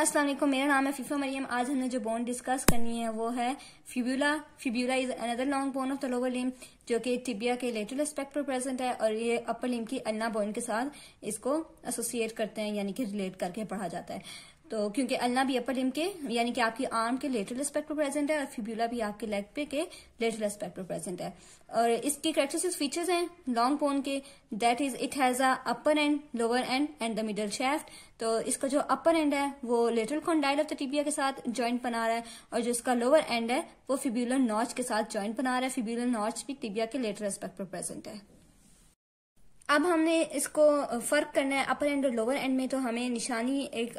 अस्सलाम वालेकुम मेरा नाम है फीफा मरियम आज हमने जो बोन डिस्कस करनी है वो है fibula fibula is another long bone of the lower limb जो कि टिबिया के लेटरल एस्पेक्ट पर प्रेजेंट है और ये अपर लिम की अन्ना बोन के साथ इसको एसोसिएट करते हैं यानी कि रिलेट करके पढ़ा जाता है तो क्योंकि अलना भी अपर लिम के यानी कि आपकी आर्म के लेटरल पर प्रेजेंट है और फिब्यूला भी आपके लेग पे के लेटरल पर प्रेजेंट है और इसके करेक्टरिस्टिक्स फीचर्स हैं लॉन्ग बोन के that is it has a upper end lower end and the middle shaft तो इसका जो अपर एंड है वो lateral condyle of the tibia के साथ ज्वाइंट बना रहा है और जो इसका लोअर एंड है वो फिब्यूलर नॉच के साथ ज्वाइंट बना रहा है फिब्यूलर नॉच भी टिबिया के लेटरल पर प्रेजेंट है अब हमने इसको फ़र्क करना है अपर एंड और लोअर एंड में तो हमें निशानी एक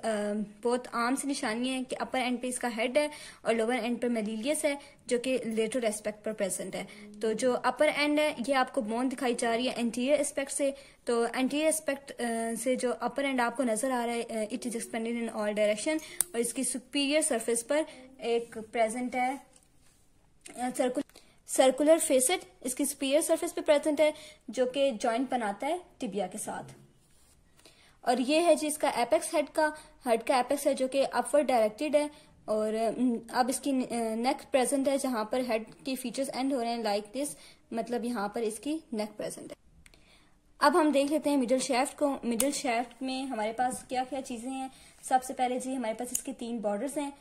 बहुत आम सी निशानी है कि अपर एंड पे इसका हेड है और लोअर एंड पे मेलीलियस है जो कि लेटर एस्पेक्ट पर प्रेजेंट है तो जो अपर एंड है ये आपको बोन दिखाई जा रही है एंटीरियर एस्पेक्ट से तो एंटीरियर एस्पेक्ट से जो अपर एंड आपको नजर आ रहा है it is expanded in all direction और इसकी सुपीरियर सर्फेस पर एक प्रेजेंट है सर्कुलर सर्कुलर फेसेट इसकी स्पीयर सरफेस पे प्रेजेंट है जो कि ज्वाइंट बनाता है टिबिया के साथ और ये है जी इसका एपेक्स हेड का हेड का एपेक्स है जो कि अपवर्ड डायरेक्टेड है और अब इसकी नेक प्रेजेंट है जहां पर हेड के फीचर्स एंड हो रहे हैं लाइक like दिस मतलब यहाँ पर इसकी नेक प्रेजेंट है अब हम देख लेते हैं मिडिल शेफ्ट को मिडिल शेफ्ट में हमारे पास क्या क्या चीजें हैं सबसे पहले जी हमारे पास इसके तीन बॉर्डर्स हैं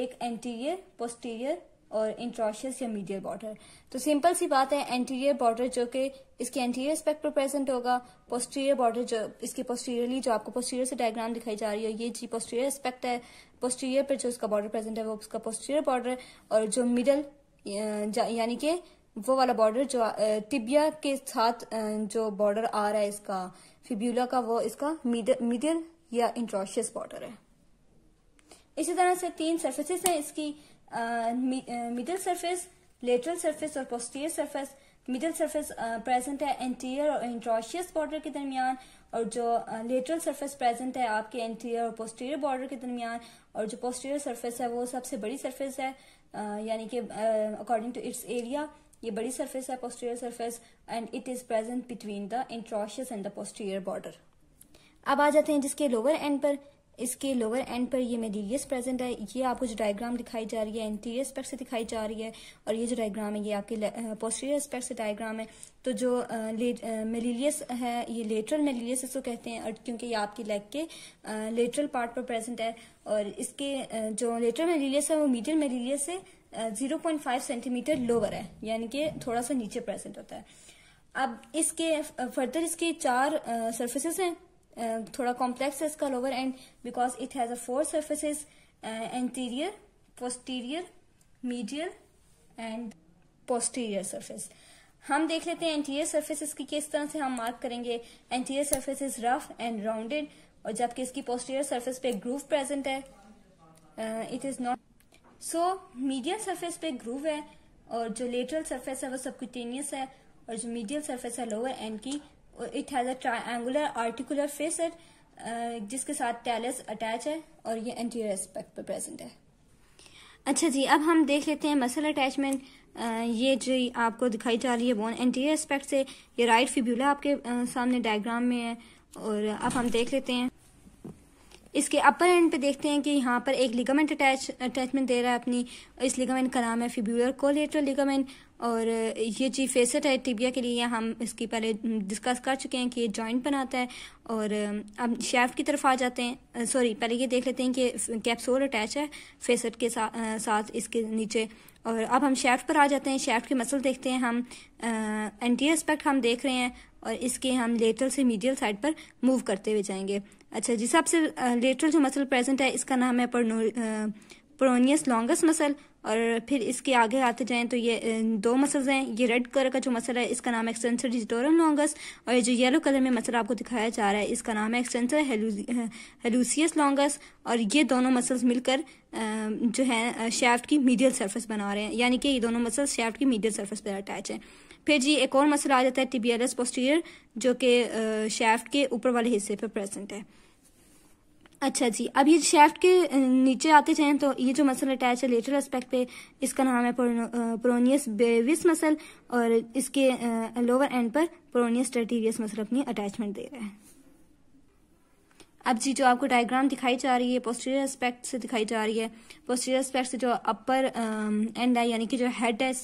एक एंटीरियर पोस्टीरियर और इंट्रोशियस या मीडियल बॉर्डर तो सिंपल सी बात है एंटीरियर बॉर्डर जो कि इसके एंटीरियर स्पेक्ट्रो प्रेजेंट होगा पोस्टीरियर बॉर्डर जो इसके पोस्टीरियरली जो आपको पोस्टीरियर से डायग्राम दिखाई जा रही है ये जी पोस्टीरियर एस्पेक्ट है पोस्टीरियर पर जो इसका बॉर्डर प्रेजेंट है वो उसका पोस्टीरियर बॉर्डर और जो मिडल यानी कि वो वाला बॉर्डर जो टिबिया के साथ जो बॉर्डर आ रहा है इसका फिब्यूला का वो इसका मिडिल या इंट्रोशियस बॉर्डर है इसी तरह से तीन सर्फेसिस हैं इसकी मिडिल सर्फेस लेटरल सर्फेस और posterior surface middle surface present है एंटीरियर और इंट्रोशियस बॉर्डर के दरमियान और जो लेटरल सर्फेस प्रेजेंट है आपके एंटीरियर और पोस्टीरियर बॉर्डर के दरमियान और जो पोस्टीरियर सर्फेस है वो सबसे बड़ी सर्फेस है यानी कि अकॉर्डिंग टू इट्स एरिया ये बड़ी सर्फेस है posterior surface and it is present between the interosseous and the posterior border अब आ जाते हैं जिसके लोअर एंड पर इसके लोअर एंड पर ये मेडिलियस प्रेजेंट है ये आपको जो डायग्राम दिखाई जा रही है इंटीरियर स्पेक्ट से दिखाई जा रही है और ये जो डायग्राम है ये आपके पोस्टीरियर स्पेक्ट से डायग्राम है तो जो मेलीलियस है ये लेटरल मेलीलियस इसको कहते हैं और क्योंकि ये आपकी लेग के लेटरल पार्ट पर प्रेजेंट है और इसके जो लेटरल मेलीलियस है वो मीडियल मेलीलियस से 0.5 सेंटीमीटर लोअर है यानी कि थोड़ा सा नीचे प्रेजेंट होता है अब इसके फर्दर इसके चार सर्फेसेस हैं Uh, थोड़ा कॉम्प्लेक्स है इसका lower end because it has a four surfaces anterior posterior medial and posterior surface हम देख लेते हैं एंटीरियर सर्फेसिस की किस तरह से हम मार्क करेंगे anterior surface is rough and rounded और जबकि इसकी पोस्टीरियर सर्फेस पे ग्रूव प्रेजेंट है it is not so medial surface पे ग्रूव है और जो लेटरल सर्फेस है वो सबक्यूटेनियस है और जो मीडियल सर्फेस है लोअर एंड की it has a triangular articular facet जिसके साथ टैलस अटैच है और ये एंटीरियर एस्पेक्ट पर प्रेजेंट है अच्छा जी अब हम देख लेते हैं मसल अटैचमेंट uh, ये जो आपको दिखाई जा रही है बोन एंटीरियर एस्पेक्ट से ये राइट फिब्यूला आपके आ, uh, सामने डायग्राम में है और अब हम देख लेते हैं इसके अपर एंड पे देखते हैं कि यहाँ पर एक लिगामेंट अटैच अटैचमेंट दे रहा है अपनी इस लिगामेंट का नाम है फिब्यूलर कोलेटरल लिगामेंट और ये जी फेसट है टिबिया के लिए हम इसकी पहले डिस्कस कर चुके हैं कि ये जॉइंट बनाता है और अब शेफ्ट की तरफ आ जाते हैं सॉरी पहले ये देख लेते हैं कि कैप्सोल अटैच है फेसट के सा, साथ इसके नीचे और अब हम शेफ्ट पर आ जाते हैं शेफ्ट के मसल देखते हैं हम एंटी एस्पेक्ट हम देख रहे हैं और इसके हम लेटल से मीडियल साइड पर मूव करते हुए जाएंगे अच्छा जी सबसे लेटरल जो मसल प्रेजेंट है इसका नाम है प्रोनियस लॉन्गस मसल और फिर इसके आगे आते जाएं तो ये दो मसल्स हैं ये रेड कलर का जो मसल है इसका नाम है एक्सटेंसर डिजिटोरम लॉन्गस और ये जो येलो कलर में मसल आपको दिखाया जा रहा है इसका नाम है एक्सटेंसर हेलूसियस लॉन्गस और ये दोनों मसल्स मिलकर जो है शेफ्ट की मीडियल सर्फेस बना रहे हैं यानी कि ये दोनों मसल्स शेफ्ट की मीडियल सर्फेस पर अटैच है फिर जी एक और मसल आ जाता है टीबीएलएस पोस्टीरियर जो कि शेफ्ट के ऊपर वाले हिस्से पर प्रेजेंट है अच्छा जी अब ये शेफ्ट के नीचे आते जाए तो ये जो मसल अटैच है लेटर एस्पेक्ट पे इसका नाम है प्रोनियस बेविस मसल और इसके लोअर एंड पर प्रोनियस टर्टीरियस मसल अपनी अटैचमेंट दे रहा है अब जी जो आपको डायग्राम दिखाई जा रही है पोस्टीरियर एस्पेक्ट से दिखाई जा रही है पोस्टीरियर एस्पेक्ट से जो अपर एंड है यानी कि जो हेड है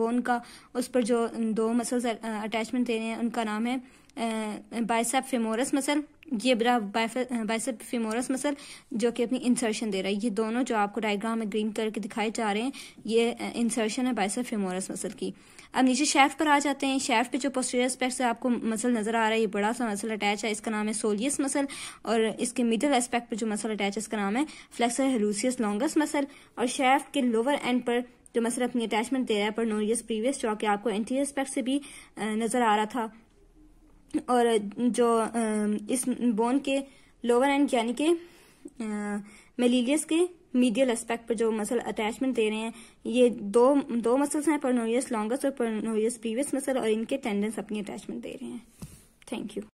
बोन का उस पर जो दो मसल्स अटैचमेंट दे रहे हैं उनका नाम है बाइसेप फेमोरस मसल ये बड़ा बाइसेप फेमोरस मसल जो कि अपनी इंसर्शन दे रहा है ये दोनों जो आपको डायग्राम में ग्रीन कलर के दिखाए जा रहे हैं ये इंसर्शन है बाइसेप फेमोरस मसल की अब नीचे शेफ पर आ जाते हैं शेफ पे जो पोस्टीरियर एस्पेक्ट से आपको मसल नजर आ रहा है ये बड़ा सा मसल अटैच है इसका नाम है सोलियस मसल और इसके मिडिल एस्पेक्ट पे जो मसल अटैच है इसका नाम है फ्लेक्सर हेलूसियस लॉन्गस मसल और शेफ के लोअर एंड पर जो मसल अपनी अटैचमेंट दे रहा है पर नोरियस प्रीवियस जो कि आपको एंटीरियर एस्पेक्ट से भी नजर आ रहा था और जो इस बोन के लोअर एंड यानी के मेलीलियस के मीडियल एस्पेक्ट पर जो मसल अटैचमेंट दे रहे हैं ये दो दो मसल्स हैं परनोरियस लॉन्गस और परनोरियस प्रीवियस मसल और इनके टेंडेंस अपनी अटैचमेंट दे रहे हैं थैंक यू